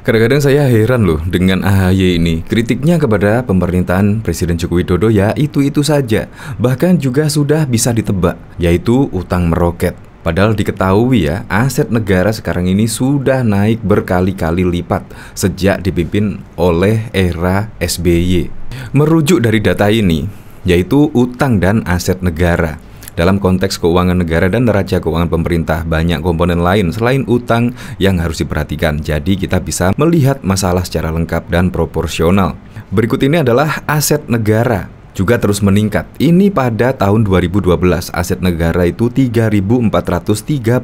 Kadang-kadang saya heran loh dengan AHY ini. Kritiknya kepada pemerintahan Presiden Joko Widodo ya itu-itu saja. Bahkan juga sudah bisa ditebak, yaitu utang meroket. Padahal diketahui ya, aset negara sekarang ini sudah naik berkali-kali lipat sejak dipimpin oleh era SBY. Merujuk dari data ini, yaitu utang dan aset negara. Dalam konteks keuangan negara dan neraca keuangan pemerintah, banyak komponen lain selain utang yang harus diperhatikan. Jadi kita bisa melihat masalah secara lengkap dan proporsional. Berikut ini adalah aset negara juga terus meningkat. Ini pada tahun 2012 aset negara itu 3.432,98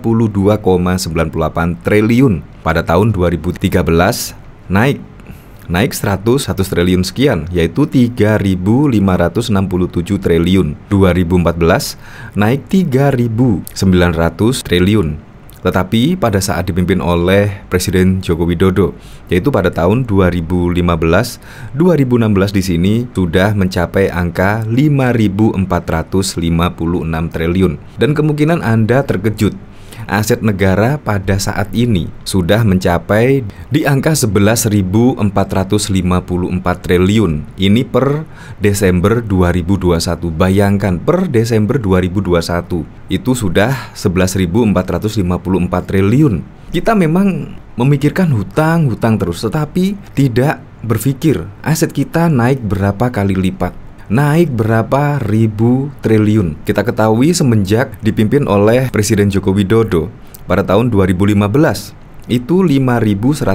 triliun. Pada tahun 2013 naik naik 101 triliun sekian yaitu 3.567 triliun. 2014 naik 3.900 triliun. Tetapi pada saat dipimpin oleh Presiden Joko Widodo, yaitu pada tahun 2015, 2016 di sini sudah mencapai angka 5.456 triliun. Dan kemungkinan Anda terkejut aset negara pada saat ini sudah mencapai di angka 11.454 triliun. Ini per Desember 2021. Bayangkan per Desember 2021 itu sudah 11.454 triliun. Kita memang memikirkan hutang-hutang terus tetapi tidak berpikir aset kita naik berapa kali lipat naik berapa ribu triliun. Kita ketahui semenjak dipimpin oleh Presiden Joko Widodo pada tahun 2015 itu 5.163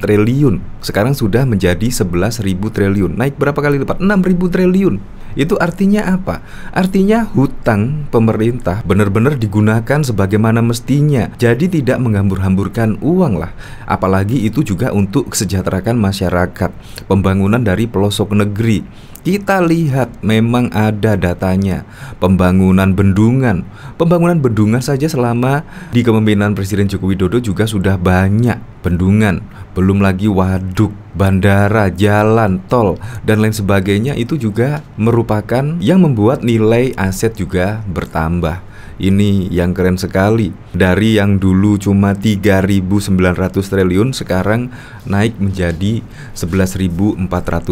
triliun. Sekarang sudah menjadi 11.000 triliun. Naik berapa kali lipat? 6.000 triliun. Itu artinya apa? Artinya hutang pemerintah benar-benar digunakan sebagaimana mestinya. Jadi tidak menghambur-hamburkan uang lah. Apalagi itu juga untuk kesejahterakan masyarakat, pembangunan dari pelosok negeri kita lihat memang ada datanya pembangunan bendungan. Pembangunan bendungan saja selama di kepemimpinan Presiden Joko Widodo juga sudah banyak bendungan, belum lagi waduk, bandara, jalan, tol dan lain sebagainya itu juga merupakan yang membuat nilai aset juga bertambah. Ini yang keren sekali. Dari yang dulu cuma 3.900 triliun sekarang naik menjadi 11.400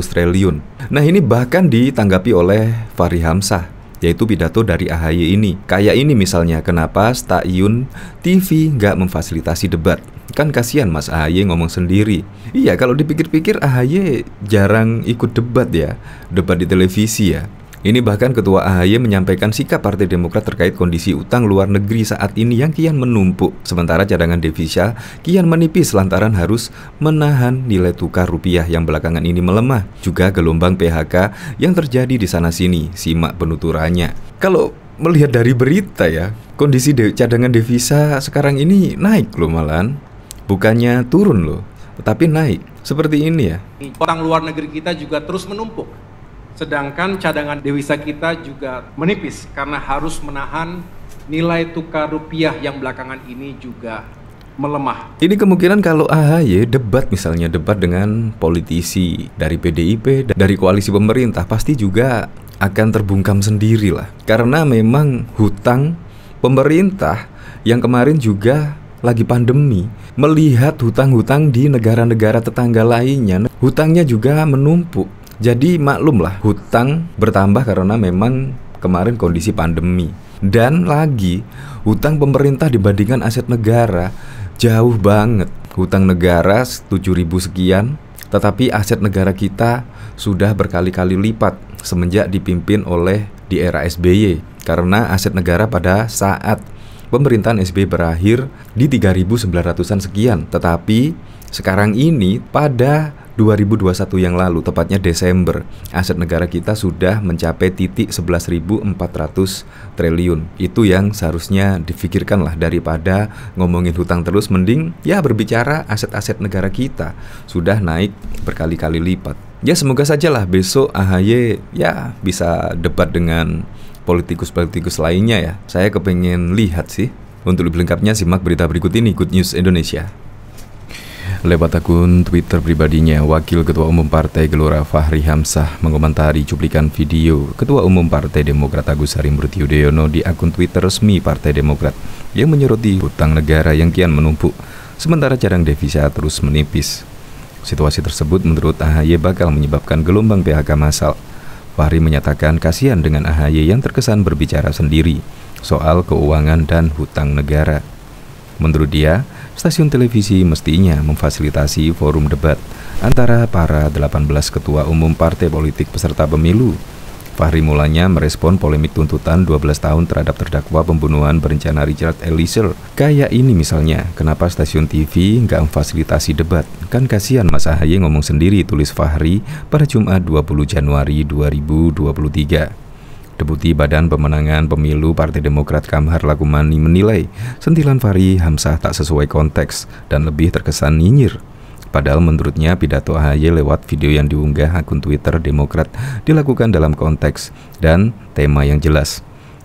triliun. Nah, ini bahkan ditanggapi oleh Fahri Hamzah yaitu pidato dari AHY ini. Kayak ini misalnya, kenapa Stayun TV nggak memfasilitasi debat? Kan kasihan Mas AHY ngomong sendiri. Iya, kalau dipikir-pikir AHY jarang ikut debat ya, debat di televisi ya. Ini bahkan Ketua AHY menyampaikan sikap Partai Demokrat terkait kondisi utang luar negeri saat ini yang kian menumpuk, sementara cadangan devisa kian menipis lantaran harus menahan nilai tukar rupiah yang belakangan ini melemah. Juga gelombang PHK yang terjadi di sana-sini, simak penuturannya. Kalau melihat dari berita ya, kondisi de cadangan devisa sekarang ini naik loh malahan. Bukannya turun loh, tetapi naik. Seperti ini ya. Orang luar negeri kita juga terus menumpuk Sedangkan cadangan devisa kita juga menipis karena harus menahan nilai tukar rupiah yang belakangan ini juga melemah. Ini kemungkinan kalau AHY debat misalnya debat dengan politisi dari PDIP dari koalisi pemerintah pasti juga akan terbungkam sendiri lah karena memang hutang pemerintah yang kemarin juga lagi pandemi melihat hutang-hutang di negara-negara tetangga lainnya hutangnya juga menumpuk jadi maklumlah hutang bertambah karena memang kemarin kondisi pandemi. Dan lagi hutang pemerintah dibandingkan aset negara jauh banget. Hutang negara ribu sekian, tetapi aset negara kita sudah berkali-kali lipat semenjak dipimpin oleh di era SBY karena aset negara pada saat pemerintahan SBY berakhir di 3.900-an sekian. Tetapi sekarang ini pada 2021 yang lalu, tepatnya Desember, aset negara kita sudah mencapai titik 11.400 triliun. Itu yang seharusnya difikirkan lah daripada ngomongin hutang terus, mending ya berbicara aset-aset negara kita sudah naik berkali-kali lipat. Ya semoga sajalah besok AHY ya bisa debat dengan politikus-politikus lainnya ya. Saya kepengen lihat sih. Untuk lebih lengkapnya simak berita berikut ini Good News Indonesia. Lewat akun Twitter pribadinya, Wakil Ketua Umum Partai Gelora Fahri Hamsah mengomentari cuplikan video Ketua Umum Partai Demokrat Agus Harimurti Yudhoyono di akun Twitter resmi Partai Demokrat yang menyoroti hutang negara yang kian menumpuk, sementara cadang devisa terus menipis. Situasi tersebut menurut AHY bakal menyebabkan gelombang PHK massal. Fahri menyatakan kasihan dengan AHY yang terkesan berbicara sendiri soal keuangan dan hutang negara. Menurut dia, stasiun televisi mestinya memfasilitasi forum debat antara para 18 ketua umum partai politik peserta pemilu. Fahri mulanya merespon polemik tuntutan 12 tahun terhadap terdakwa pembunuhan berencana Richard Eliezer. Kayak ini misalnya, kenapa stasiun TV nggak memfasilitasi debat? Kan kasihan Mas Ahaye ngomong sendiri, tulis Fahri pada Jumat 20 Januari 2023. Deputi Badan Pemenangan Pemilu Partai Demokrat Kamhar Lakumani menilai sentilan Fahri Hamzah tak sesuai konteks dan lebih terkesan nyinyir. Padahal menurutnya pidato AHY lewat video yang diunggah akun Twitter Demokrat dilakukan dalam konteks dan tema yang jelas.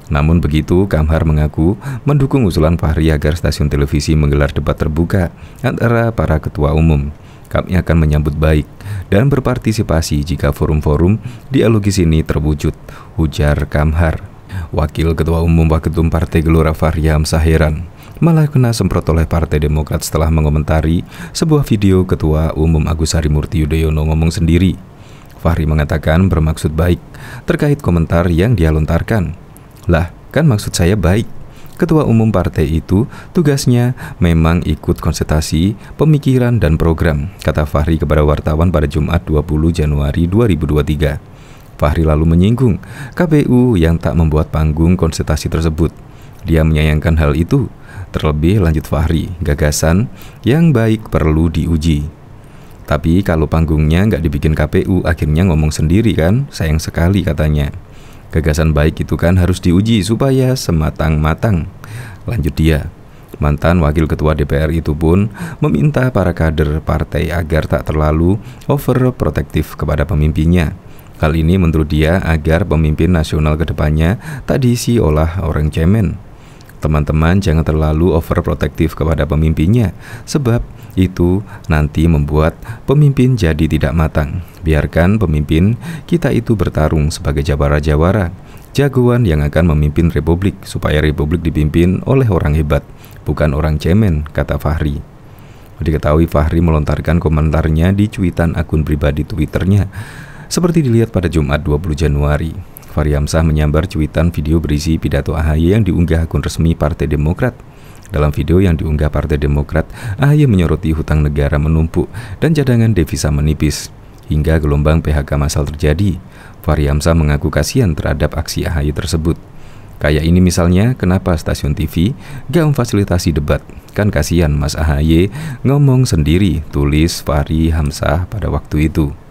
Namun begitu, Kamhar mengaku mendukung usulan Fahri agar stasiun televisi menggelar debat terbuka antara para ketua umum. Kami akan menyambut baik dan berpartisipasi jika forum-forum dialogis ini terwujud, ujar Kamhar. Wakil Ketua Umum Waketum Partai Gelora Fahri Hamzah heran, malah kena semprot oleh Partai Demokrat setelah mengomentari sebuah video Ketua Umum Agus Harimurti Yudhoyono ngomong sendiri. Fahri mengatakan bermaksud baik terkait komentar yang dia lontarkan. Lah, kan maksud saya baik, Ketua Umum Partai itu tugasnya memang ikut konsultasi, pemikiran, dan program, kata Fahri kepada wartawan pada Jumat 20 Januari 2023. Fahri lalu menyinggung KPU yang tak membuat panggung konsultasi tersebut. Dia menyayangkan hal itu. Terlebih lanjut Fahri, gagasan yang baik perlu diuji. Tapi kalau panggungnya nggak dibikin KPU, akhirnya ngomong sendiri kan? Sayang sekali katanya. Gagasan baik itu kan harus diuji supaya sematang-matang. Lanjut dia. Mantan Wakil Ketua DPR itu pun meminta para kader partai agar tak terlalu overprotektif kepada pemimpinnya. Hal ini menurut dia agar pemimpin nasional kedepannya tak diisi oleh orang cemen. Teman-teman jangan terlalu overprotektif kepada pemimpinnya, sebab itu nanti membuat pemimpin jadi tidak matang. Biarkan pemimpin kita itu bertarung sebagai jawara-jawara, jagoan yang akan memimpin republik supaya republik dipimpin oleh orang hebat, bukan orang cemen, kata Fahri. Diketahui Fahri melontarkan komentarnya di cuitan akun pribadi Twitternya. Seperti dilihat pada Jumat 20 Januari, Fahri Hamzah menyambar cuitan video berisi pidato AHY yang diunggah akun resmi Partai Demokrat. Dalam video yang diunggah Partai Demokrat, AHY menyoroti hutang negara menumpuk dan cadangan devisa menipis hingga gelombang PHK massal terjadi. Fahri Hamzah mengaku kasihan terhadap aksi AHY tersebut. Kayak ini misalnya, kenapa stasiun TV gak memfasilitasi debat? Kan kasihan Mas AHY ngomong sendiri, tulis Fahri Hamzah pada waktu itu.